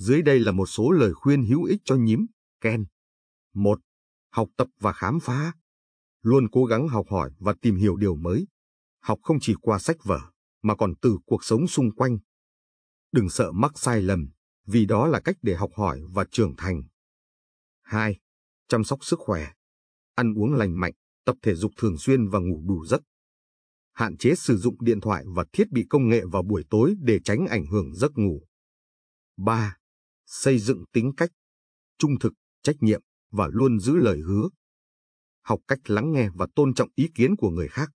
Dưới đây là một số lời khuyên hữu ích cho nhím, Ken. 1. Học tập và khám phá. Luôn cố gắng học hỏi và tìm hiểu điều mới. Học không chỉ qua sách vở, mà còn từ cuộc sống xung quanh. Đừng sợ mắc sai lầm, vì đó là cách để học hỏi và trưởng thành. 2. Chăm sóc sức khỏe. Ăn uống lành mạnh, tập thể dục thường xuyên và ngủ đủ giấc. Hạn chế sử dụng điện thoại và thiết bị công nghệ vào buổi tối để tránh ảnh hưởng giấc ngủ. 3 xây dựng tính cách, trung thực, trách nhiệm và luôn giữ lời hứa. Học cách lắng nghe và tôn trọng ý kiến của người khác.